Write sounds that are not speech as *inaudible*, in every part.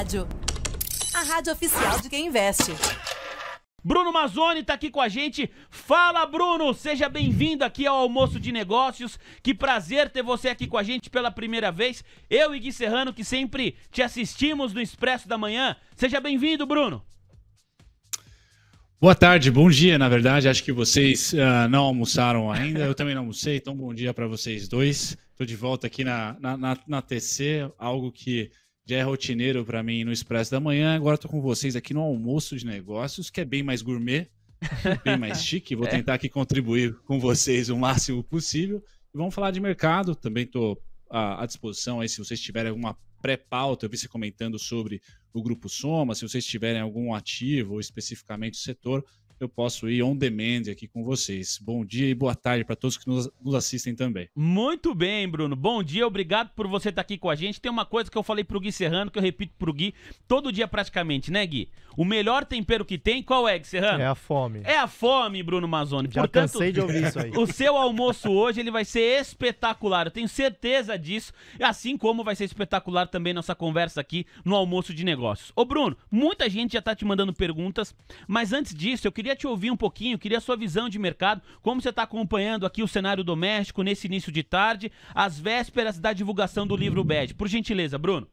rádio. A rádio oficial de quem investe. Bruno Mazzoni está aqui com a gente. Fala, Bruno! Seja bem-vindo aqui ao Almoço de Negócios. Que prazer ter você aqui com a gente pela primeira vez. Eu e Gui Serrano, que sempre te assistimos no Expresso da Manhã. Seja bem-vindo, Bruno! Boa tarde, bom dia, na verdade. Acho que vocês uh, não almoçaram ainda. Eu também não almocei, então bom dia para vocês dois. Estou de volta aqui na, na, na, na TC, algo que já é rotineiro para mim no Expresso da Manhã. Agora estou com vocês aqui no Almoço de Negócios, que é bem mais gourmet, *laughs* bem mais chique. Vou é. tentar aqui contribuir com vocês o máximo possível. E vamos falar de mercado. Também estou à, à disposição aí se vocês tiverem alguma pré-pauta. Eu vi você comentando sobre o Grupo Soma, se vocês tiverem algum ativo, ou especificamente o setor, eu posso ir on demand aqui com vocês. Bom dia e boa tarde para todos que nos, nos, assistem também. Muito bem, Bruno. Bom dia, obrigado por você estar tá aqui com a gente. Tem uma coisa que eu falei pro Gui Serrano, que eu repito pro Gui todo dia praticamente, né, Gui? O melhor tempero que tem, qual é, Gui Serrano? É a fome. É a fome, Bruno Mazzoni. Já Portanto, cansei de ouvir isso aí. *laughs* O seu almoço hoje ele vai ser espetacular, eu tenho certeza disso, assim como vai ser espetacular também nossa conversa aqui no almoço de negócios. Ô, Bruno, muita gente já tá te mandando perguntas, mas antes disso, eu queria queria te ouvir um pouquinho, queria a sua visão de mercado, como você está acompanhando aqui o cenário doméstico nesse início de tarde, às vésperas da divulgação do livro Bad. Por gentileza, Bruno.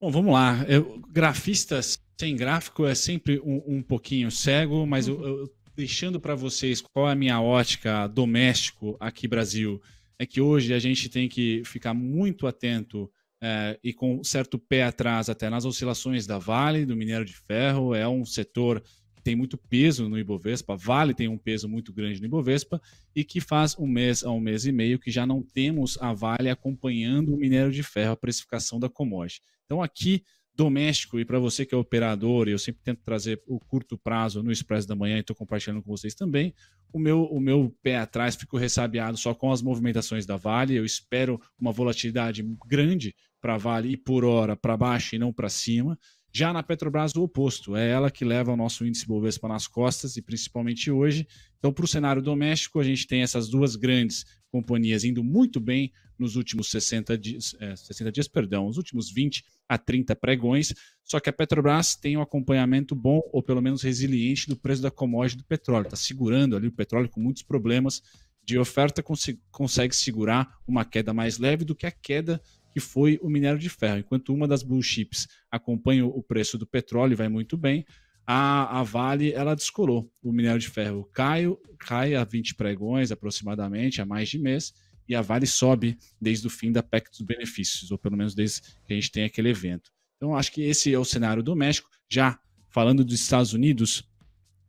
Bom, vamos lá. Eu, grafistas sem gráfico é sempre um, um pouquinho cego, mas eu, eu deixando para vocês qual é a minha ótica doméstico aqui Brasil, é que hoje a gente tem que ficar muito atento é, e com certo pé atrás até nas oscilações da Vale, do minério de ferro, é um setor que tem muito peso no Ibovespa, Vale tem um peso muito grande no Ibovespa, e que faz um mês a um mês e meio que já não temos a Vale acompanhando o minério de ferro, a precificação da commodity. Então aqui, doméstico, e para você que é operador, eu sempre tento trazer o curto prazo no Expresso da Manhã e estou compartilhando com vocês também, o meu, o meu pé atrás ficou ressabiado só com as movimentações da Vale, eu espero uma volatilidade grande para Vale e por hora para baixo e não para cima. Já na Petrobras, o oposto. É ela que leva o nosso índice Bovespa nas costas e principalmente hoje. Então, para o cenário doméstico, a gente tem essas duas grandes companhias indo muito bem nos últimos 60 dias, é, 60 dias perdão, os últimos 20 a 30 pregões. Só que a Petrobras tem um acompanhamento bom, ou pelo menos resiliente, do preço da commodity do petróleo. Está segurando ali o petróleo com muitos problemas de oferta, consegue segurar uma queda mais leve do que a queda que foi o minério de ferro. Enquanto uma das blue chips acompanha o preço do petróleo e vai muito bem, a, a, Vale ela descolou o minério de ferro. caiu cai a 20 pregões aproximadamente, a mais de mês, e a Vale sobe desde o fim da PEC dos benefícios, ou pelo menos desde que a gente tem aquele evento. Então, acho que esse é o cenário do México. Já falando dos Estados Unidos,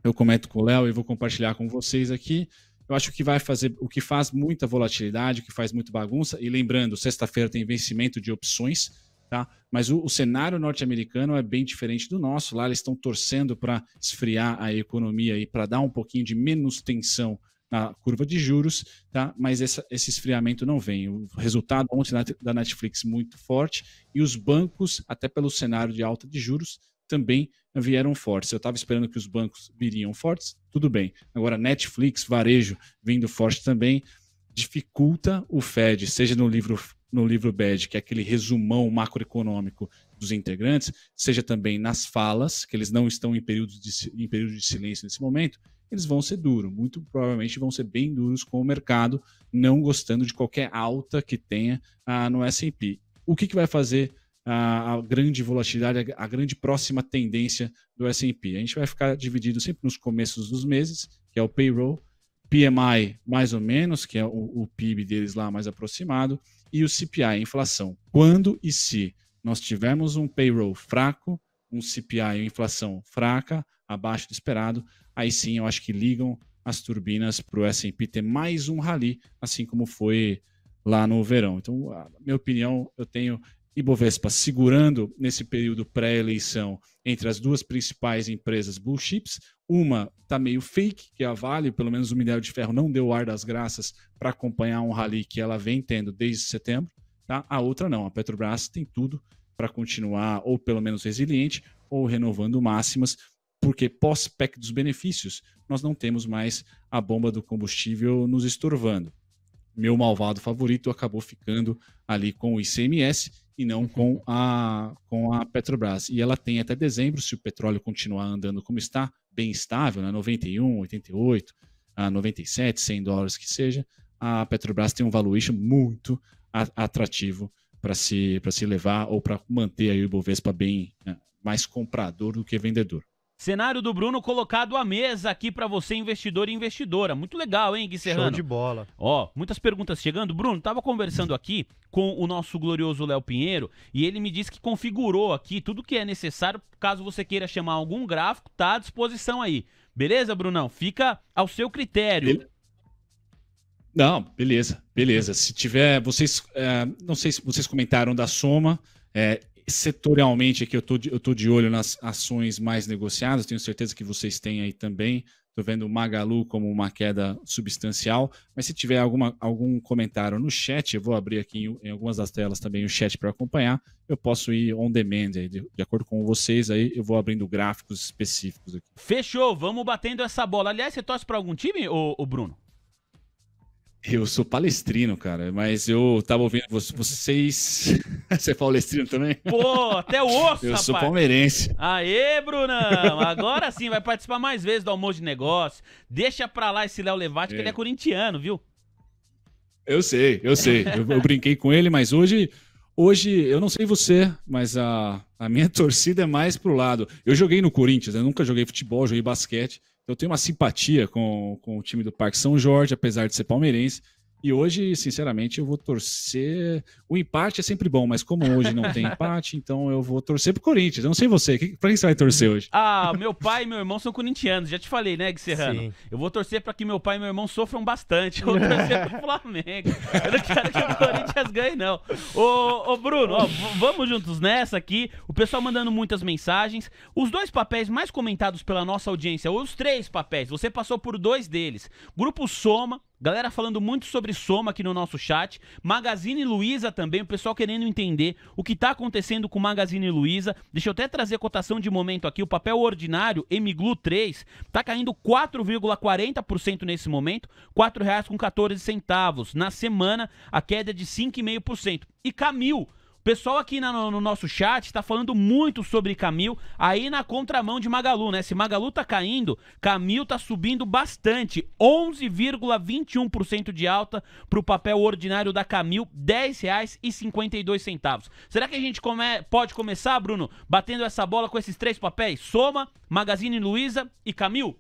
eu comento com o Léo e vou compartilhar com vocês aqui eu acho que vai fazer o que faz muita volatilidade, o que faz muito bagunça. E lembrando, sexta-feira tem vencimento de opções, tá? Mas o, o cenário norte-americano é bem diferente do nosso. Lá eles estão torcendo para esfriar a economia e para dar um pouquinho de menos tensão na curva de juros, tá? Mas essa, esse esfriamento não vem. O resultado ontem da Netflix muito forte e os bancos, até pelo cenário de alta de juros, também vieram fortes. Eu estava esperando que os bancos viriam fortes, tudo bem. Agora, Netflix, varejo vindo forte também, dificulta o Fed, seja no livro no livro BED, que é aquele resumão macroeconômico dos integrantes, seja também nas falas, que eles não estão em período de, em período de silêncio nesse momento, eles vão ser duros, muito provavelmente vão ser bem duros com o mercado, não gostando de qualquer alta que tenha ah, no S&P. O que, que vai fazer a, a grande volatilidade, a, a grande próxima tendência do S&P. A gente vai ficar dividido sempre nos começos dos meses, que é o payroll, PMI mais ou menos, que é o, o PIB deles lá mais aproximado, e o CPI, a inflação. Quando e se nós tivermos um payroll fraco, um CPI e inflação fraca, abaixo do esperado, aí sim eu acho que ligam as turbinas para o S&P ter mais um rally, assim como foi lá no verão. Então, a minha opinião, eu tenho, Ibovespa segurando nesse período pré-eleição entre as duas principais empresas blue chips. Uma está meio fake, que é a Vale, pelo menos o minério de ferro não deu ar das graças para acompanhar um rally que ela vem tendo desde setembro. Tá? A outra não, a Petrobras tem tudo para continuar ou pelo menos resiliente ou renovando máximas, porque pós-PEC dos benefícios nós não temos mais a bomba do combustível nos estorvando meu malvado favorito acabou ficando ali com o ICMS e não com a, com a Petrobras. E ela tem até dezembro, se o petróleo continuar andando como está, bem estável, né, 91, 88, a 97, 100 dólares que seja, a Petrobras tem um valuation muito atrativo para se, se levar ou para manter aí o Ibovespa bem né, mais comprador do que vendedor. Cenário do Bruno colocado à mesa aqui para você, investidor e investidora. Muito legal, hein, Serrano? Show de bola. Ó, muitas perguntas chegando. Bruno, tava conversando aqui com o nosso glorioso Léo Pinheiro e ele me disse que configurou aqui tudo que é necessário caso você queira chamar algum gráfico, tá à disposição aí. Beleza, Brunão? Fica ao seu critério. não, beleza, beleza. Se tiver, vocês, é, não sei se vocês comentaram da soma, é, setorialmente aqui, eu tô, de, eu tô de olho nas ações mais negociadas, tenho certeza que vocês têm aí também. Estou vendo o Magalu como uma queda substancial, mas se tiver alguma, algum comentário no chat, eu vou abrir aqui em, em algumas das telas também o chat para acompanhar. Eu posso ir on demand aí, de, de, acordo com vocês, aí eu vou abrindo gráficos específicos aqui. Fechou, vamos batendo essa bola. Aliás, você torce para algum time, ô, ô Bruno? Eu sou palestrino, cara, mas eu tava ouvindo vocês. *laughs* Você é palestrino também? Pô, até o osso, Eu rapaz. sou palmeirense. Aê, Brunão! Agora sim, vai participar mais vezes do almoço de negócio. Deixa pra lá esse Léo Levati, é. que ele é, é corintiano, viu? Eu sei, eu sei. Eu, eu, brinquei com ele, mas hoje, hoje, eu não sei você, mas a, a minha *laughs* torcida é mais pro lado. Eu joguei no Corinthians, eu nunca joguei futebol, joguei basquete. Eu tenho uma simpatia com, com o time do Parque São Jorge, apesar de ser palmeirense. E hoje, sinceramente, eu vou torcer. O empate é sempre bom, mas como hoje não tem *laughs* empate, então eu vou torcer pro Corinthians. Eu não sei você. pra quem você vai torcer hoje? Ah, meu pai e meu irmão são corintianos. Já te falei, né, Gui Serrano? Sim. Eu vou torcer para que meu pai e meu irmão sofram bastante. Eu vou torcer pro *laughs* Flamengo. Eu não quero que o Corinthians ganhe, não. Ô, ô Bruno, ó, vamos juntos nessa aqui. O pessoal mandando muitas mensagens. Os dois papéis mais comentados pela nossa audiência, ou os três papéis, você passou por dois deles. Grupo Soma, Galera falando muito sobre Soma aqui no nosso chat. Magazine Luiza também, o pessoal querendo entender o que está acontecendo com Magazine Luiza. Deixa eu até trazer a cotação de momento aqui. O papel ordinário, Emiglu 3, está caindo 4,40% nesse momento, R$ 4,14. Na semana, a queda é de 5,5%. E Camil pessoal aqui na, no, no, nosso chat está falando muito sobre Camil, aí na contramão de Magalu, né? Se Magalu tá caindo, Camil tá subindo bastante. 11,21% de alta para o papel ordinário da Camil, R$ 10,52. Será que a gente come... pode começar, Bruno, batendo essa bola com esses três papéis? Soma, Magazine Luiza e Camil?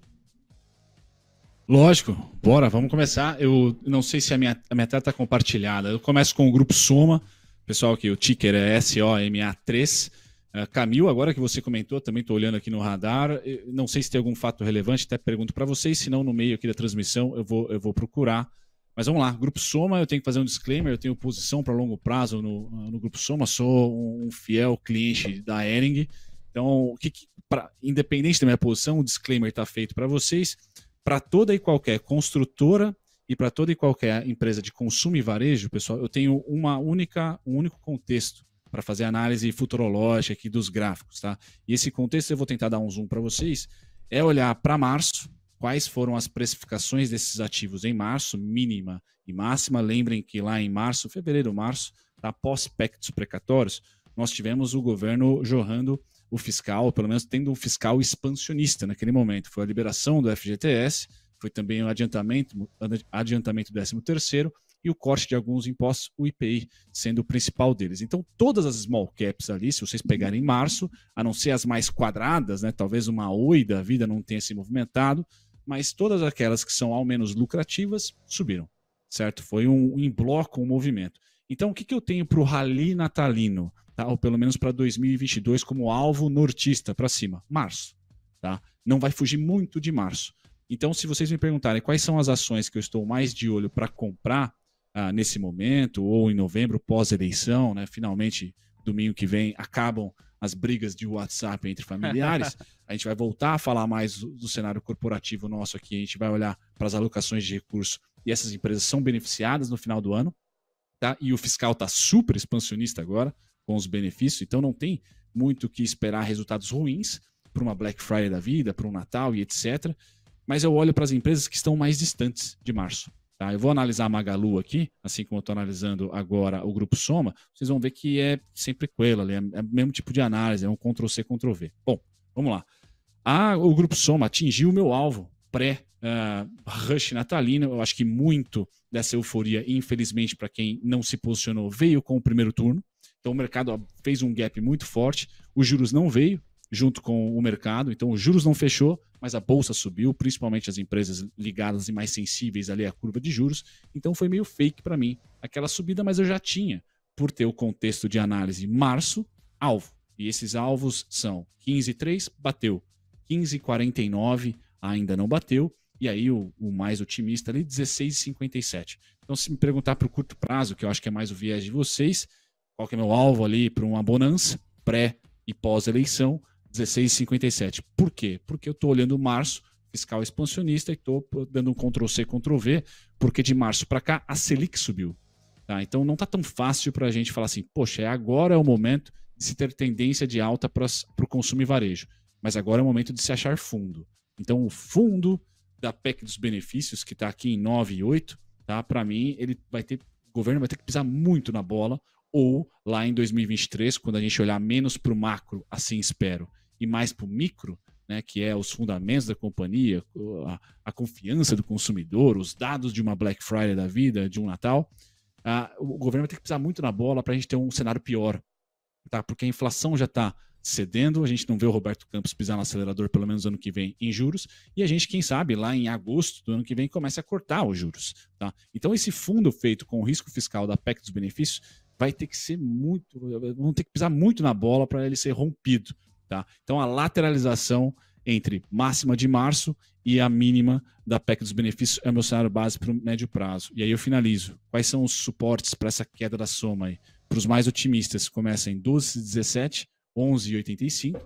Lógico, bora, vamos começar. Eu não sei se a minha, a minha tela está compartilhada. Eu começo com o grupo Soma. Pessoal, que o ticker é SOMA3. Uh, ah, Camil, agora que você comentou, também estou olhando aqui no radar. não sei se tem algum fato relevante, até pergunto para vocês, se não, no meio aqui da transmissão eu vou, eu vou procurar. Mas vamos lá, Grupo Soma, eu tenho que fazer um disclaimer, eu tenho posição para longo prazo no, ah, no Grupo Soma, sou um fiel cliente da Ering. Então, que, pra, independente da minha posição, o disclaimer está feito para vocês. Para toda e qualquer construtora e para toda e qualquer empresa de consumo e varejo, pessoal, eu tenho uma única, um único contexto para fazer análise futurológica aqui dos gráficos, tá? E esse contexto eu vou tentar dar um zoom para vocês, é olhar para março, quais foram as precificações desses ativos em março, mínima e máxima. Lembrem que lá em março, fevereiro, março, tá, pós pactos precatórios, nós tivemos o governo jorrando o fiscal, pelo menos tendo um fiscal expansionista naquele momento. Foi a liberação do FGTS, foi também o um adiantamento, adiantamento 13 terceiro e o corte de alguns impostos, o IPI sendo o principal deles. Então, todas as small caps ali, se vocês pegarem em março, a não ser as mais quadradas, né, talvez uma oi da vida não tenha se movimentado, mas todas aquelas que são ao menos lucrativas subiram, certo? Foi um em bloco um movimento. Então, o que, que eu tenho para o rally natalino, tá? ou pelo menos para 2022 como alvo nortista para cima? Março, tá? Não vai fugir muito de março. Então, se vocês me perguntarem quais são as ações que eu estou mais de olho para comprar ah, nesse momento, ou em novembro, pós-eleição, né? Finalmente, domingo que vem, acabam as brigas de WhatsApp entre familiares. *laughs* a gente vai voltar a falar mais do cenário corporativo nosso aqui, a gente vai olhar para as alocações de recursos e essas empresas são beneficiadas no final do ano, tá? E o fiscal está super expansionista agora com os benefícios, então não tem muito que esperar resultados ruins para uma Black Friday da vida, para um Natal e etc mas eu olho para as empresas que estão mais distantes de março. Tá? Eu vou analisar a Magalu aqui, assim como eu estou analisando agora o Grupo Soma, vocês vão ver que é sempre coelho ali, é, é o mesmo tipo de análise, é um Ctrl-C, Ctrl-V. Bom, vamos lá. Ah, o Grupo Soma atingiu o meu alvo pré uh, rush natalino. Eu acho que muito dessa euforia, infelizmente, para quem não se posicionou, veio com o primeiro turno. Então o mercado fez um gap muito forte, os juros não veio, junto com o mercado. Então, os juros não fechou, mas a bolsa subiu, principalmente as empresas ligadas e mais sensíveis ali à curva de juros. Então, foi meio fake para mim aquela subida, mas eu já tinha, por ter o contexto de análise março, alvo. E esses alvos são 15,3 bateu, 15,49 ainda não bateu, e aí o, o mais otimista ali, 16,57. Então, se me perguntar para o curto prazo, que eu acho que é mais o viés de vocês, qual que é meu alvo ali para uma bonança pré e pós-eleição, 16,57. Por quê? Porque eu estou olhando março, fiscal expansionista, e estou dando um Ctrl+C, Ctrl+V, porque de março para cá a Selic subiu. Tá? Então não está tão fácil para a gente falar assim, poxa, é agora é o momento de se ter tendência de alta para o consumo e varejo. Mas agora é o momento de se achar fundo. Então o fundo da PEC dos benefícios, que está aqui em 98, tá? para mim, ele vai ter, o governo vai ter que pisar muito na bola, ou lá em 2023, quando a gente olhar menos para o macro, assim espero, e mais para o micro, né, que é os fundamentos da companhia, a, a, confiança do consumidor, os dados de uma Black Friday da vida, de um Natal, o governo vai ter que pisar muito na bola para a gente ter um cenário pior, tá? porque a inflação já está cedendo, a gente não vê o Roberto Campos pisar no acelerador pelo menos ano que vem em juros, e a gente, quem sabe, lá em agosto do ano que vem começa a cortar os juros. Tá? Então esse fundo feito com o risco fiscal da PEC dos benefícios vai ter que ser muito, vão ter que pisar muito na bola para ele ser rompido. Tá? Então, a lateralização entre máxima de março e a mínima da PEC dos benefícios é o meu cenário base para o médio prazo. E aí eu finalizo. Quais são os suportes para essa queda da soma aí? Para os mais otimistas, começa em 12,17, 11,85.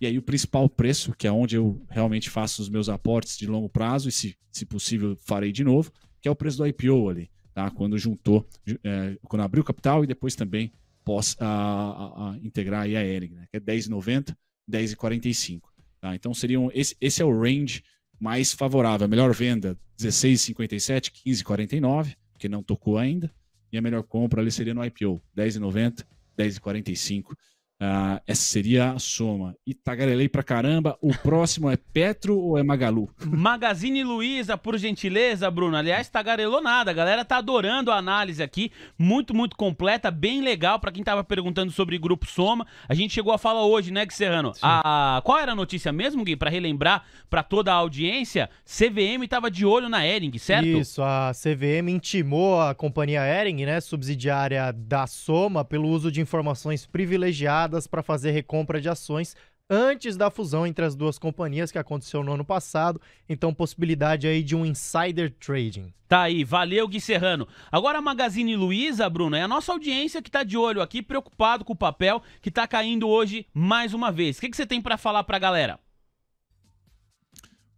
E aí o principal preço, que é onde eu realmente faço os meus aportes de longo prazo, e se, se possível farei de novo, que é o preço do IPO ali, tá? Quando juntou, é, quando abriu o capital e depois também após a, a, a integrar aí a Eric, né? Que é 10,90, 10,45. Tá? Então seriam. Esse, esse é o range mais favorável. A melhor venda, 16,57, 15,49, porque não tocou ainda. E a melhor compra ali seria no IPO, 10,90, 10,45. Ah, essa seria a soma. E tagarelei pra caramba. O próximo é Petro ou é Magalu? Magazine Luiza, por gentileza, Bruno. Aliás, tagarelou nada. A galera tá adorando a análise aqui. Muito, muito completa, bem legal. para quem tava perguntando sobre grupo soma, a gente chegou a falar hoje, né, Serrano? a, qual era a notícia mesmo, Gui? Pra relembrar para toda a audiência, CVM tava de olho na Ering, certo? Isso, a CVM intimou a companhia Ering, né, subsidiária da Soma, pelo uso de informações privilegiadas para fazer recompra de ações antes da fusão entre as duas companhias que aconteceu no ano passado, então possibilidade aí de um insider trading. Tá aí, valeu Gui Serrano. Agora a Magazine Luiza, Bruno, é a nossa audiência que tá de olho aqui, preocupado com o papel que tá caindo hoje mais uma vez. O que, que você tem para falar pra galera?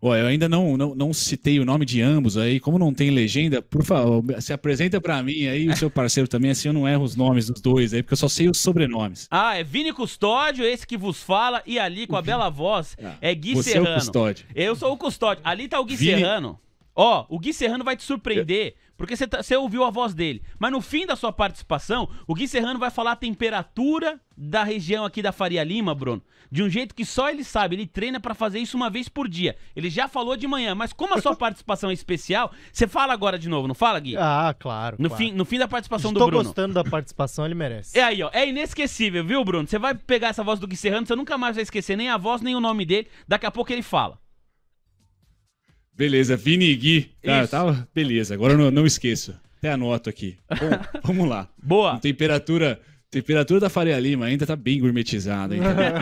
Ó, eu ainda não, não, não, citei o nome de ambos aí, como não tem legenda, por favor, se apresenta para mim aí, o seu parceiro também, assim eu não erro os nomes dos dois aí, porque eu só sei os sobrenomes. Ah, é Vini Custódio, esse que vos fala, e ali com a bela voz ah, é Gui Você Serrano. Você é o Custódio. Eu sou o Custódio. Ali tá o Gui Vini... Serrano. Ó, o Gui Serrano vai te surpreender. Eu... Porque você, tá, você ouviu a voz dele. Mas no fim da sua participação, o Gui Serrano vai falar a temperatura da região aqui da Faria Lima, Bruno, de um jeito que só ele sabe. Ele treina para fazer isso uma vez por dia. Ele já falou de manhã, mas como a sua *laughs* participação é especial, você fala agora de novo, não fala, Gui? Ah, claro. No, claro. Fim, no fim da participação Estou do Bruno. Estou gostando da participação, ele merece. É aí, ó. É inesquecível, viu, Bruno? Você vai pegar essa voz do Gui Serrano, você nunca mais vai esquecer nem a voz, nem o nome dele. Daqui a pouco ele fala. Beleza, Vini Gui. Tá, tá, beleza, agora eu não, não esqueço. Até anoto aqui. Bom, *laughs* vamos lá. Boa. temperatura temperatura da Faria Lima ainda tá bem gourmetizada.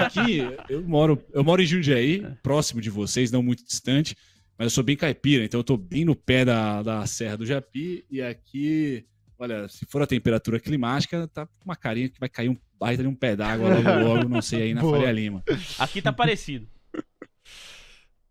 Aqui eu moro, eu moro em Jundiaí, próximo de vocês, não muito distante, mas eu sou bem caipira, então eu tô bem no pé da, da Serra do Japi e aqui, olha, se for a temperatura climática, tá uma carinha que vai cair um baita de um pé d'água logo logo, não sei aí na Boa. Faria Lima. Aqui tá parecido.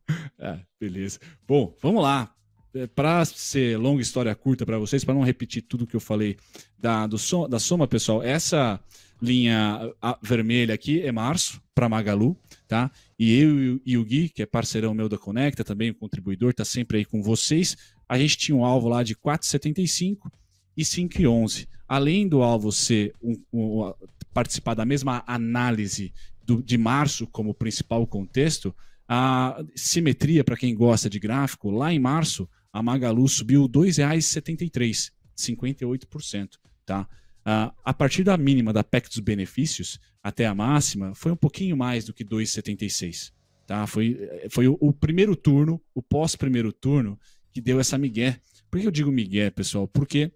*laughs* Ah, beleza. Bom, vamos lá. É, para ser longa história curta para vocês, para não repetir tudo que eu falei da, do som, da soma, pessoal, essa linha vermelha aqui é março para Magalu, tá? E eu e o Gui, que é parceirão meu da Conecta, também contribuidor, tá sempre aí com vocês. A gente tinha um alvo lá de 4,75 e 5,11. Além do alvo ser um, um, participar da mesma análise do, de março como principal contexto, a simetria, para quem gosta de gráfico, lá em março, a Magalu subiu R$ 2,73, 58%. Tá? Uh, a partir da mínima da PEC dos benefícios até a máxima, foi um pouquinho mais do que 2,76. Tá? Foi, foi o, o primeiro turno, o pós-primeiro turno, que deu essa migué. Por que eu digo migué, pessoal? Porque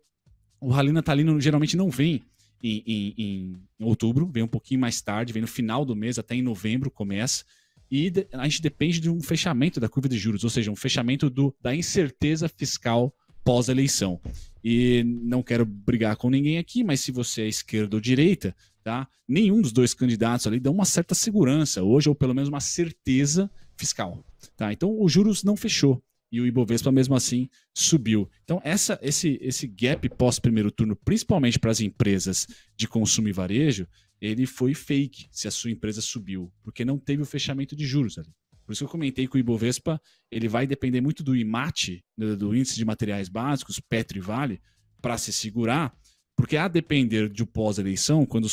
o rally natalino geralmente não vem em, em, em, outubro, vem um pouquinho mais tarde, vem no final do mês, até em novembro começa e a gente depende de um fechamento da curva de juros, ou seja, um fechamento do, da incerteza fiscal pós-eleição. E não quero brigar com ninguém aqui, mas se você é esquerda ou direita, tá? Nenhum dos dois candidatos ali dá uma certa segurança hoje, ou pelo menos uma certeza fiscal. Tá? Então o juros não fechou e o Ibovespa mesmo assim subiu. Então essa, esse, esse gap pós primeiro turno, principalmente para as empresas de consumo e varejo, ele foi fake se a sua empresa subiu, porque não teve o fechamento de juros ali. Por isso que eu comentei que o Ibovespa ele vai depender muito do IMAT, né, do índice de materiais básicos, Petro e Vale, para se segurar, porque a depender de pós-eleição, quando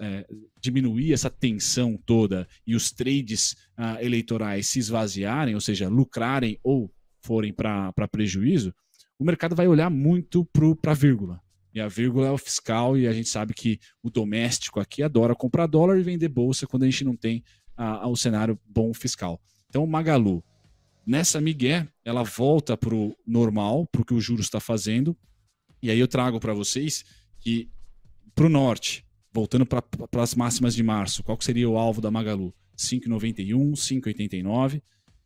é, diminuir essa tensão toda e os trades uh, eleitorais se esvaziarem, ou seja, lucrarem ou forem para prejuízo, o mercado vai olhar muito para a vírgula. E a vírgula é o fiscal, e a gente sabe que o doméstico aqui adora comprar dólar e vender bolsa quando a gente não tem a, a, o cenário bom fiscal. Então, Magalu, nessa migué, ela volta para o normal, para o que o juros está fazendo. E aí eu trago para vocês que, para o norte, voltando para as máximas de março, qual seria o alvo da Magalu? 5,91, 5,89,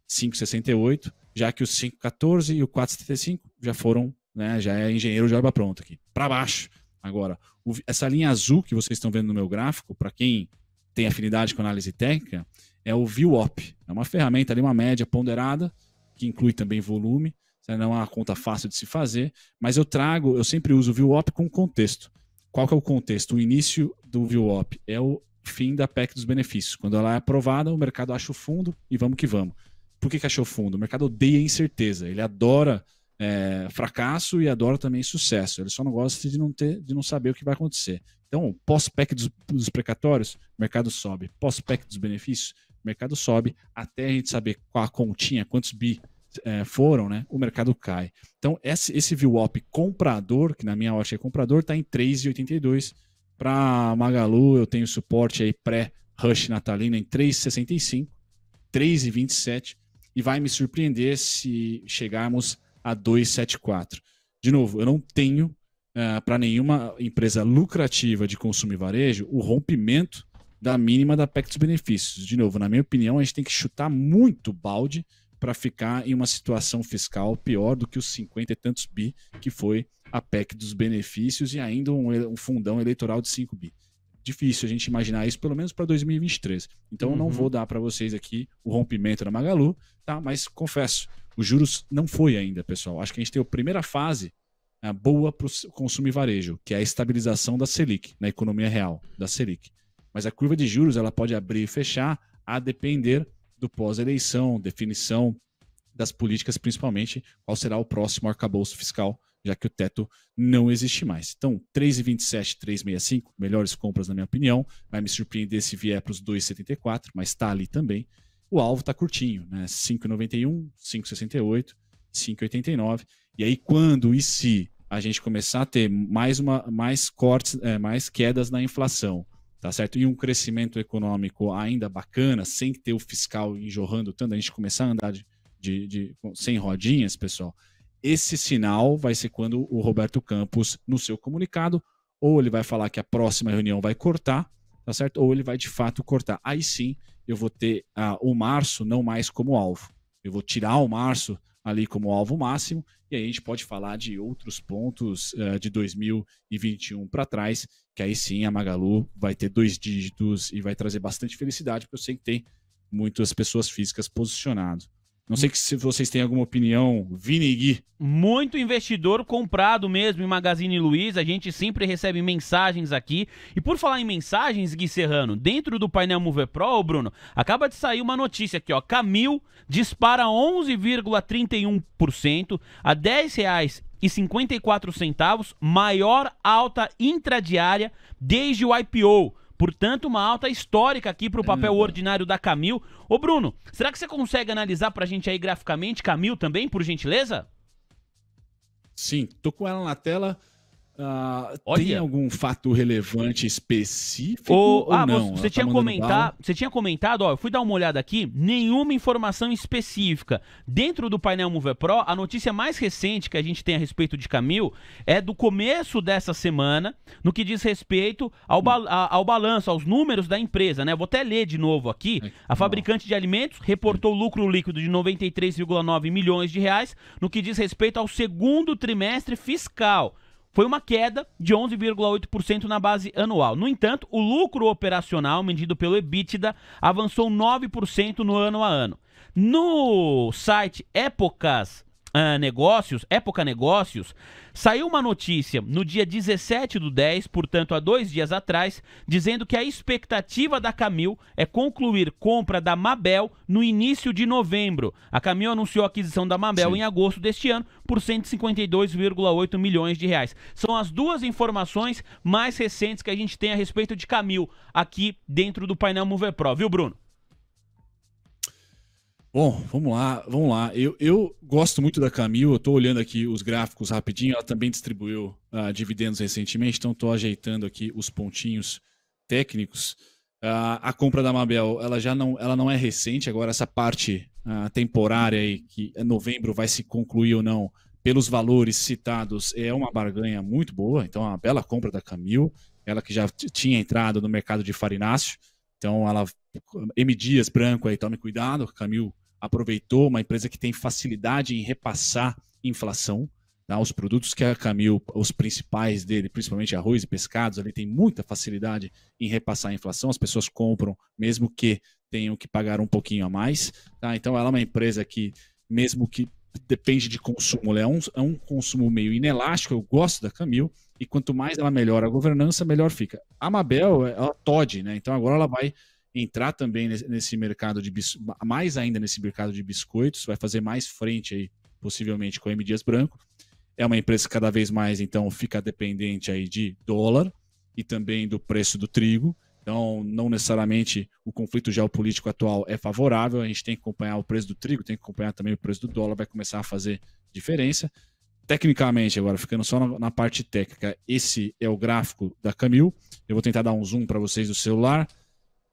5,68, já que o 5,14 e o 4,75 já foram né? Já é engenheiro de obra pronta aqui. Para baixo. Agora, o, essa linha azul que vocês estão vendo no meu gráfico, para quem tem afinidade com análise técnica, é o VWAP. É uma ferramenta ali, uma média ponderada, que inclui também volume. Né, não é uma conta fácil de se fazer, mas eu trago, eu sempre uso o VWAP com contexto. Qual que é o contexto? O início do VWAP é o fim da PEC dos benefícios. Quando ela é aprovada, o mercado acha o fundo e vamos que vamos. Por que, que achou fundo? O mercado odeia incerteza, ele adora é, fracasso e adora também sucesso. Ele só não gosta de não, ter, de não saber o que vai acontecer. Então, pós-PEC dos, dos precatórios, o mercado sobe. Pós-PEC dos benefícios, o mercado sobe. Até a gente saber qual a continha, quantos bi é, foram, né, o mercado cai. Então, esse, esse VWAP comprador, que na minha ótica é comprador, está em 3,82. Para Magalu, eu tenho suporte aí pré-rush natalino em 3,65, 3,27. E vai me surpreender se chegarmos a 274. De novo, eu não tenho uh, eh, para nenhuma empresa lucrativa de consumo e varejo o rompimento da mínima da PEC dos benefícios. De novo, na minha opinião, a gente tem que chutar muito balde para ficar em uma situação fiscal pior do que os 50 e tantos bi que foi a PEC dos benefícios e ainda um, um fundão eleitoral de 5 bi difícil a gente imaginar isso, pelo menos para 2023. Então, uhum. eu não uhum. vou dar para vocês aqui o rompimento da Magalu, tá? Mas confesso, os juros não foi ainda, pessoal. Acho que a gente tem a primeira fase né, boa para o consumo e varejo, que é a estabilização da Selic, na economia real da Selic. Mas a curva de juros ela pode abrir e fechar a depender do pós-eleição, definição das políticas, principalmente qual será o próximo arcabouço fiscal, já que o teto não existe mais. Então, 3,27, 3,65, melhores compras na minha opinião. Vai me surpreender se vier para os 2,74, mas está ali também o alvo está curtinho, né? 5,91, 5,68, 5,89. E aí, quando e se a gente começar a ter mais, uma, mais cortes, é, mais quedas na inflação, tá certo? E um crescimento econômico ainda bacana, sem ter o fiscal enjorrando tanto, a gente começar a andar de, de, de sem rodinhas, pessoal. Esse sinal vai ser quando o Roberto Campos, no seu comunicado, ou ele vai falar que a próxima reunião vai cortar, tá certo? Ou ele vai de fato cortar. Aí sim eu vou ter ah, o março não mais como alvo. Eu vou tirar o março ali como alvo máximo, e aí a gente pode falar de outros pontos uh, de 2021 para trás, que aí sim a Magalu vai ter dois dígitos e vai trazer bastante felicidade, porque eu sei que tem muitas pessoas físicas posicionadas. Não sei se vocês têm alguma opinião, Vini e Gui. Muito investidor comprado mesmo em Magazine Luiza, a gente sempre recebe mensagens aqui. E por falar em mensagens, Gui Serrano, dentro do painel Mover Pro, Bruno, acaba de sair uma notícia aqui, ó. Camil dispara 11,31% a R$ 10,54, maior alta intradiária desde o IPO. Portanto, uma alta histórica aqui para o papel uhum. ordinário da Camil. Ô Bruno, será que você consegue analisar para a gente aí graficamente Camil também, por gentileza? Sim, tô com ela na tela. Uh, tem algum fato relevante específico? Ou, ou ah, não? Você, tá tinha tá comentar, você tinha comentado, ó, eu fui dar uma olhada aqui, nenhuma informação específica. Dentro do painel Move Pro, a notícia mais recente que a gente tem a respeito de Camil é do começo dessa semana, no que diz respeito ao, hum. ba a, ao balanço, aos números da empresa, né? Vou até ler de novo aqui. A fabricante de alimentos reportou hum. lucro líquido de 93,9 milhões de reais no que diz respeito ao segundo trimestre fiscal foi uma queda de 11,8% na base anual. No entanto, o lucro operacional, medido pelo EBITDA, avançou 9% no ano a ano. No site Épocas uh, Negócios, Época Negócios, saiu uma notícia no dia 17 do 10, portanto há dois dias atrás, dizendo que a expectativa da Camil é concluir compra da Mabel no início de novembro. A Camil anunciou a aquisição da Mabel Sim. em agosto deste ano por 152,8 milhões de reais. São as duas informações mais recentes que a gente tem a respeito de Camil aqui dentro do painel Mover Pro, viu, Bruno? Bom, vamos lá, vamos lá. Eu, eu gosto muito da Camil, eu estou olhando aqui os gráficos rapidinho, ela também distribuiu uh, dividendos recentemente, então estou ajeitando aqui os pontinhos técnicos. Uh, a compra da Mabel, ela já não, ela não é recente, agora essa parte uh, temporária aí, que é novembro vai se concluir ou não, pelos valores citados, é uma barganha muito boa, então é uma bela compra da Camil, ela que já tinha entrado no mercado de farináceo, então ela M Dias branco aí, tome cuidado, Camil aproveitou, uma empresa que tem facilidade em repassar inflação. Tá? Os produtos que a Camil, os principais dele, principalmente arroz e pescados, ali tem muita facilidade em repassar a inflação. As pessoas compram, mesmo que tenham que pagar um pouquinho a mais. Tá? Então, ela é uma empresa que, mesmo que depende de consumo, é um, é um consumo meio inelástico. Eu gosto da Camil. E quanto mais ela melhora a governança, melhor fica. A Mabel é a Todd, né? Então agora ela vai entrar também nesse mercado de mais ainda nesse mercado de biscoitos, vai fazer mais frente aí, possivelmente, com a M. Dias Branco. É uma empresa que cada vez mais, então, fica dependente aí de dólar e também do preço do trigo. Então, não necessariamente o conflito geopolítico atual é favorável, a gente tem que acompanhar o preço do trigo, tem que acompanhar também o preço do dólar, vai começar a fazer diferença. Tecnicamente, agora, ficando só na, na parte técnica, esse é o gráfico da Camil. Eu vou tentar dar um zoom para vocês do celular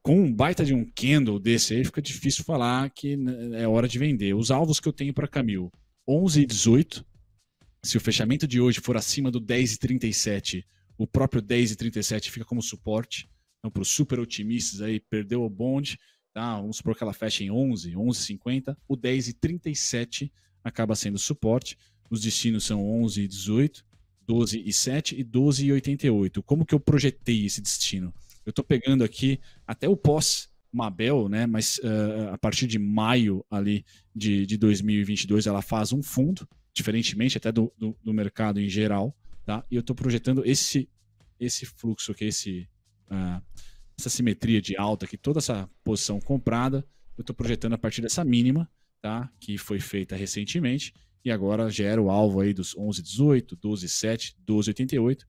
com um baita de um candle desse aí, fica difícil falar que né, é hora de vender. Os alvos que eu tenho para Camil, 11 e 18. Se o fechamento de hoje for acima do 10 e 37, o próprio 10 e 37 fica como suporte. Então, para os super otimistas aí, perdeu o bonde, tá? vamos supor que ela feche em 11, 11 50. O 10 e 37 acaba sendo suporte. Os destinos são 11 e 18, 12 e 7 e 12 e 88. Como que eu projetei esse destino? Eu estou pegando aqui até o pós Mabel, né? Mas uh, a partir de maio ali de, de 2022 ela faz um fundo, diferentemente até do, do, do mercado em geral, tá? E eu estou projetando esse esse fluxo aqui, esse uh, essa simetria de alta aqui, toda essa posição comprada, eu estou projetando a partir dessa mínima, tá? Que foi feita recentemente e agora gera o alvo aí dos 11,18, 12,7, 12,88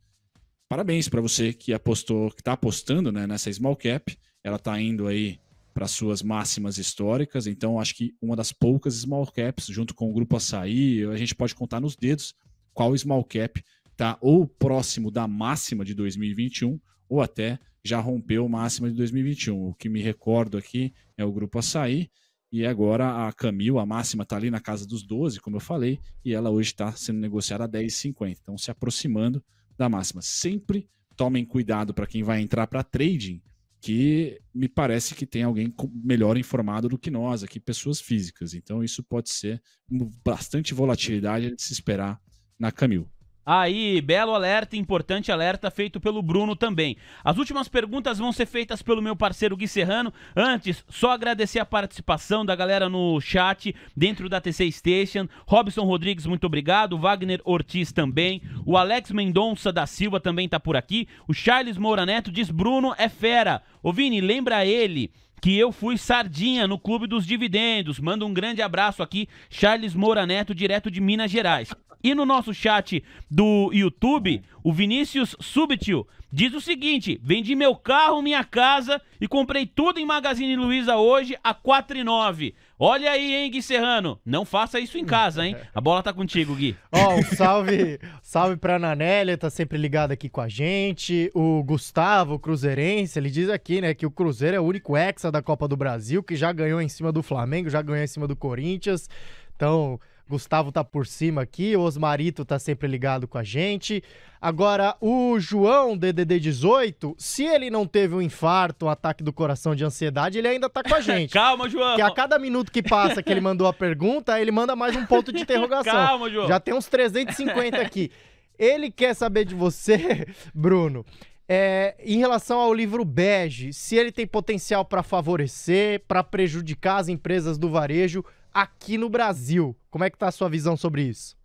parabéns para você que apostou, que está apostando né, nessa small cap. Ela está indo aí para suas máximas históricas. Então, acho que uma das poucas small caps, junto com o Grupo Açaí, a gente pode contar nos dedos qual small cap está ou próximo da máxima de 2021 ou até já rompeu a máxima de 2021. O que me recordo aqui é o Grupo Açaí. E agora a Camil, a máxima, está ali na casa dos 12, como eu falei, e ela hoje está sendo negociada a 10,50. Então, se aproximando da máxima. Sempre tomem cuidado para quem vai entrar para trading, que me parece que tem alguém melhor informado do que nós aqui, pessoas físicas. Então isso pode ser bastante volatilidade de se esperar na Camille. Aí, belo alerta, importante alerta feito pelo Bruno também. As últimas perguntas vão ser feitas pelo meu parceiro Gui Serrano. Antes, só agradecer a participação da galera no chat, dentro da TC Station. Robson Rodrigues, muito obrigado. Wagner Ortiz também. O Alex Mendonça da Silva também está por aqui. O Charles Moura Neto diz: Bruno é fera. Ô Vini, lembra ele que eu fui sardinha no Clube dos Dividendos. Manda um grande abraço aqui, Charles Moura Neto, direto de Minas Gerais. E no nosso chat do YouTube, o Vinícius Subtil diz o seguinte: vendi meu carro, minha casa e comprei tudo em Magazine Luiza hoje a 4,9. Olha aí, hein, Gui Serrano? Não faça isso em casa, hein? A bola tá contigo, Gui. *laughs* Ó, oh, um salve, salve pra Nanélia, tá sempre ligado aqui com a gente. O Gustavo, Cruzeirense, ele diz aqui, né, que o Cruzeiro é o único hexa da Copa do Brasil, que já ganhou em cima do Flamengo, já ganhou em cima do Corinthians. Então, Gustavo tá por cima aqui, o Osmarito tá sempre ligado com a gente. Agora, o João, DDD18, se ele não teve um infarto, um ataque do coração de ansiedade, ele ainda tá com a *laughs* gente. Calma, João. Que a cada minuto que passa que ele mandou a pergunta, ele manda mais um ponto de interrogação. Calma, João. Já tem uns 350 aqui. Ele quer saber de você, *laughs* Bruno, é, em relação ao livro bege, se ele tem potencial para favorecer, para prejudicar as empresas do varejo aqui no Brasil. Como é que tá a sua visão sobre isso?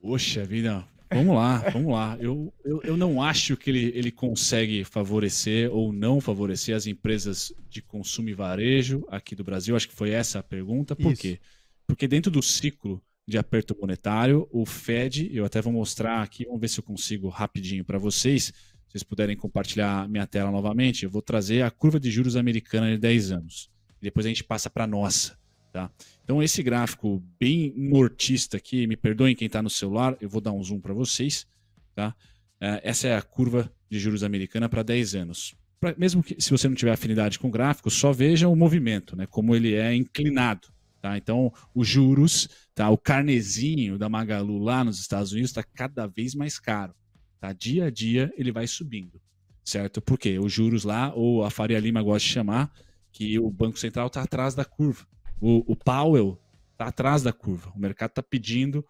Poxa vida, vamos lá, vamos lá. Eu, eu, eu não acho que ele, ele consegue favorecer ou não favorecer as empresas de consumo e varejo aqui do Brasil. Acho que foi essa a pergunta. Por isso. quê? Porque dentro do ciclo de aperto monetário, o Fed, eu até vou mostrar aqui, vamos ver se eu consigo rapidinho para vocês, se vocês puderem compartilhar minha tela novamente, eu vou trazer a curva de juros americana de 10 anos e depois a gente passa para a nossa. Tá? Então, esse gráfico bem mortista aqui, me perdoem quem está no celular, eu vou dar um zoom para vocês. Tá? É, essa é a curva de juros americana para 10 anos. Pra, mesmo que se você não tiver afinidade com gráficos, só veja o movimento, né, como ele é inclinado. Tá? Então, os juros, tá? o carnezinho da Magalu lá nos Estados Unidos está cada vez mais caro. Tá? Dia a dia ele vai subindo, certo? Porque os juros lá, ou a Faria Lima gosta de chamar, que o Banco Central está atrás da curva. O, o Powell está atrás da curva. O mercado está pedindo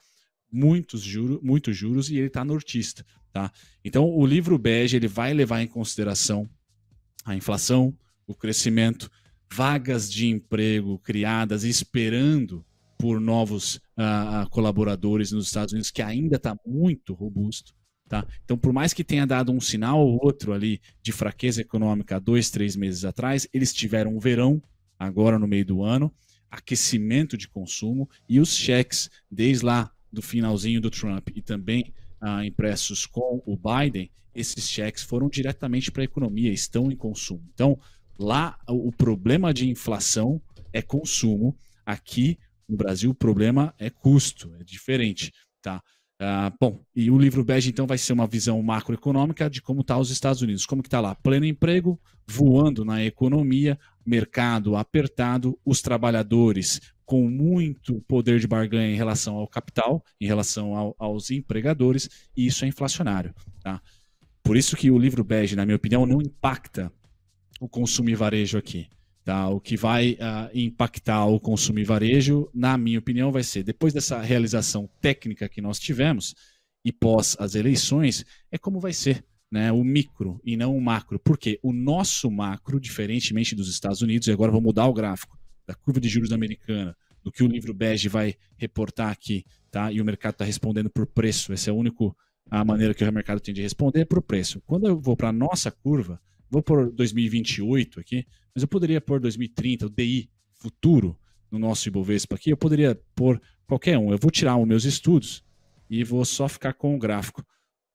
muitos juros, muitos juros e ele está nortista. Tá? Então, o livro bege ele vai levar em consideração a inflação, o crescimento, vagas de emprego criadas esperando por novos uh, colaboradores nos Estados Unidos, que ainda está muito robusto. Tá? Então, por mais que tenha dado um sinal ou outro ali de fraqueza econômica dois, três meses atrás, eles tiveram o um verão, agora no meio do ano, aquecimento de consumo e os cheques, desde lá do finalzinho do Trump e também ah, impressos com o Biden, esses cheques foram diretamente para a economia, estão em consumo. Então, lá o problema de inflação é consumo, aqui no Brasil o problema é custo, é diferente, tá? Ah, bom, e o livro bege então vai ser uma visão macroeconômica de como está os Estados Unidos, como que está lá, pleno emprego, voando na economia, mercado apertado, os trabalhadores com muito poder de barganha em relação ao capital, em relação ao, aos empregadores, e isso é inflacionário. Tá? Por isso que o livro bege, na minha opinião, não impacta o consumo e varejo aqui. Tá? O que vai uh, impactar o consumo e varejo, na minha opinião, vai ser depois dessa realização técnica que nós tivemos e pós as eleições, é como vai ser né, o micro e não o macro. Porque o nosso macro, diferentemente dos Estados Unidos, e agora vou mudar o gráfico da curva de juros americana, do que o livro bege vai reportar aqui, tá? E o mercado está respondendo por preço. Essa é a única a maneira que o mercado tem de responder é por preço. Quando eu vou para a nossa curva, Vou pôr 2028 aqui, mas eu poderia pôr 2030, o DI futuro no nosso Ibovespa aqui, eu poderia pôr qualquer um. Eu vou tirar os meus estudos e vou só ficar com o gráfico.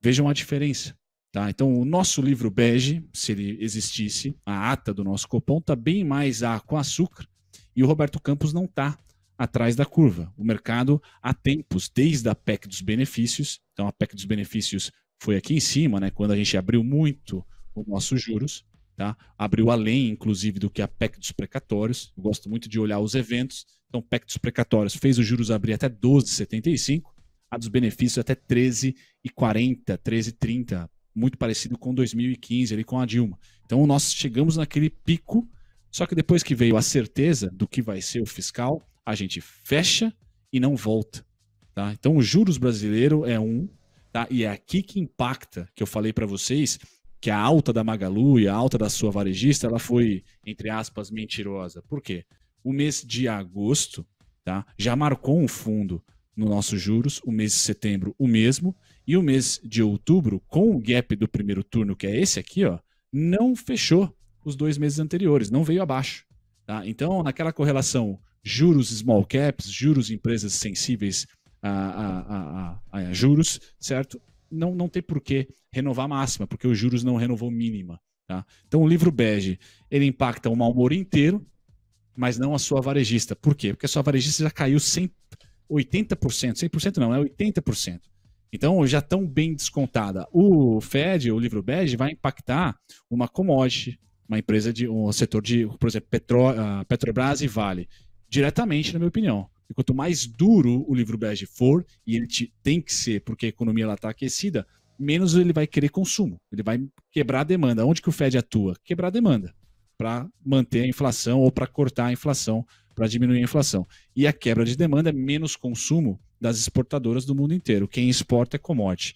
Vejam a diferença. Tá? Então, o nosso livro bege, se ele existisse, a ata do nosso Copom, está bem mais a com açúcar e o Roberto Campos não está atrás da curva. O mercado, há tempos, desde a PEC dos benefícios, então a PEC dos benefícios foi aqui em cima, né, quando a gente abriu muito os nossos juros. Tá? Abriu além, inclusive, do que a PEC dos precatórios. Eu gosto muito de olhar os eventos. Então, PEC dos precatórios fez os juros abrir até 12,75, a dos benefícios até 13,40, 13,30, muito parecido com 2015, ali com a Dilma. Então, nós chegamos naquele pico, só que depois que veio a certeza do que vai ser o fiscal, a gente fecha e não volta. Tá? Então, os juros brasileiro é um, tá? e é aqui que impacta, que eu falei para vocês, que a alta da Magalu e a alta da sua varejista, ela foi, entre aspas, mentirosa. Por quê? O mês de agosto tá, já marcou um fundo no nossos juros, o mês de setembro o mesmo, e o mês de outubro, com o gap do primeiro turno, que é esse aqui, ó, não fechou os dois meses anteriores, não veio abaixo. Tá? Então, naquela correlação juros small caps, juros empresas sensíveis a, a, a, a juros, certo? não, não tem por que renovar a máxima, porque os juros não renovou mínima. Tá? Então, o livro bege, ele impacta o mau humor inteiro, mas não a sua varejista. Por quê? Porque a sua varejista já caiu 100, 80%, 100% não, é 80%. Então, já tão bem descontada. O Fed, o livro bege, vai impactar uma commodity, uma empresa de um setor de, por exemplo, Petro, uh, Petrobras e Vale, diretamente, na minha opinião. E quanto mais duro o livro bege for, e ele te, tem que ser, porque a economia está aquecida, menos ele vai querer consumo. Ele vai quebrar a demanda. Onde que o Fed atua? Quebrar a demanda para manter a inflação ou para cortar a inflação, para diminuir a inflação. E a quebra de demanda é menos consumo das exportadoras do mundo inteiro. Quem exporta é commodity.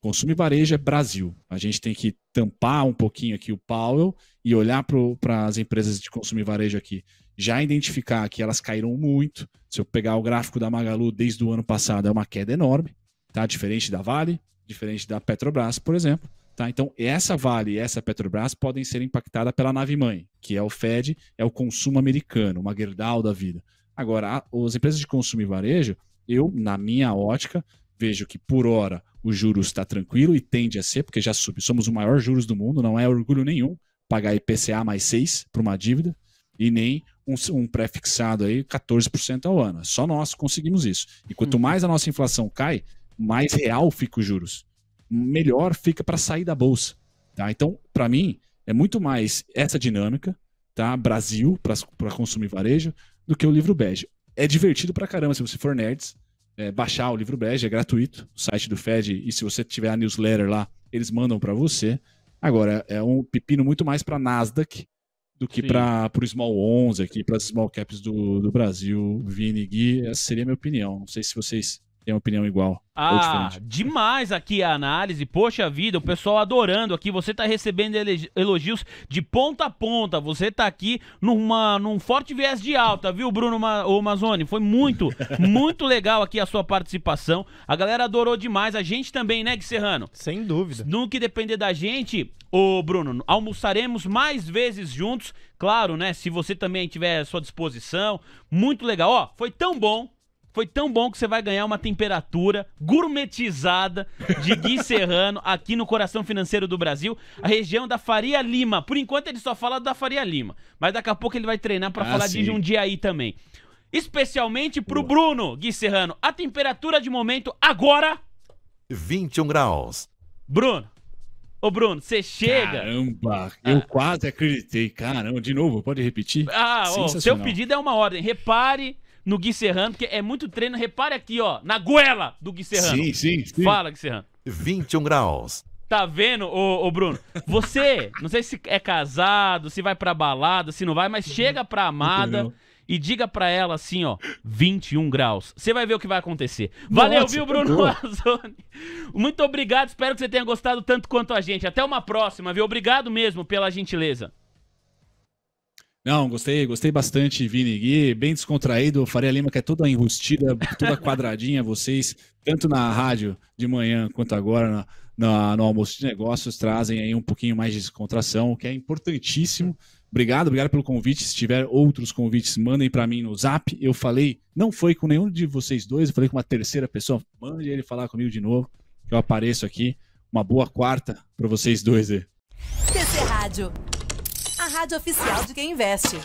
Consumo e varejo é Brasil. A gente tem que tampar um pouquinho aqui o Powell e olhar para as empresas de consumo e varejo aqui, já identificar que elas caíram muito. Se eu pegar o gráfico da Magalu desde o ano passado, é uma queda enorme, tá? Diferente da Vale, diferente da Petrobras, por exemplo. Tá? Então, essa Vale e essa Petrobras podem ser impactadas pela nave-mãe, que é o Fed, é o consumo americano, uma Gerdau da vida. Agora, as empresas de consumo e varejo, eu, na minha ótica, vejo que por hora o juros está tranquilo e tende a ser, porque já subiu. Somos o maior juros do mundo, não é orgulho nenhum pagar IPCA mais 6 para uma dívida e nem um, um pré-fixado aí 14% ao ano. Só nós conseguimos isso. E quanto uhum. mais a nossa inflação cai, mais real fica os juros. Melhor fica para sair da bolsa. Tá? Então, para mim, é muito mais essa dinâmica, tá? Brasil para consumir varejo, do que o livro bege. É divertido pra caramba se você for nerds. É, baixar o livro bege é gratuito, o site do Fed, e se você tiver a newsletter lá, eles mandam para você. Agora, é um pepino muito mais para Nasdaq do que para o Small 11 aqui, para as Small Caps do, do Brasil, Vini, Gui, essa seria a minha opinião. Não sei se vocês tem opinião igual. Ah, demais aqui a análise. Poxa vida, o pessoal adorando aqui. Você está recebendo elogios de ponta a ponta. Você está aqui numa, num forte viés de alta, viu, Bruno Ma o Mazone? Foi muito, *laughs* muito legal aqui a sua participação. A galera adorou demais. A gente também, né, Serrano? Sem dúvida. No que depender da gente, ô Bruno, almoçaremos mais vezes juntos. Claro, né? Se você também tiver à sua disposição. Muito legal. Ó, foi tão bom foi tão bom que você vai ganhar uma temperatura gourmetizada de Gui *laughs* Serrano aqui no coração financeiro do Brasil, a região da Faria Lima. Por enquanto ele só fala da Faria Lima, mas daqui a pouco ele vai treinar para ah, falar sim. de Jundiaí também. Especialmente pro Boa. Bruno Gui Serrano. A temperatura de momento agora 21 graus. Bruno, Ô, Bruno, você chega. Caramba, eu ah. quase acreditei. Caramba, de novo, pode repetir? Ah, ó, seu pedido é uma ordem. Repare no Gui Serrano, porque é muito treino. Repare aqui, ó, na goela do Gui Serrano. Sim, sim, sim. Fala, Gui Serrano. 21 graus. Tá vendo, ô, ô, Bruno? Você, não sei se é casado, se vai pra balada, se não vai, mas chega pra amada e diga pra ela assim, ó, 21 graus. Você vai ver o que vai acontecer. Valeu, Nossa, viu, Bruno Mazzoni? Muito obrigado, espero que você tenha gostado tanto quanto a gente. Até uma próxima, viu? Obrigado mesmo pela gentileza. Não, gostei, gostei bastante, Vini Gui, bem descontraído, Faria Lima que é toda enrustida, toda quadradinha, vocês, tanto na rádio de manhã quanto agora na, na, no almoço de negócios, trazem aí um pouquinho mais de descontração, o que é importantíssimo. Obrigado, obrigado pelo convite. Se tiver outros convites, mandem para mim no zap. Eu falei, não foi com nenhum de vocês dois, eu falei com uma terceira pessoa, mande ele falar comigo de novo, que eu apareço aqui. Uma boa quarta para vocês dois aí. Rádio rádio oficial de quem investe.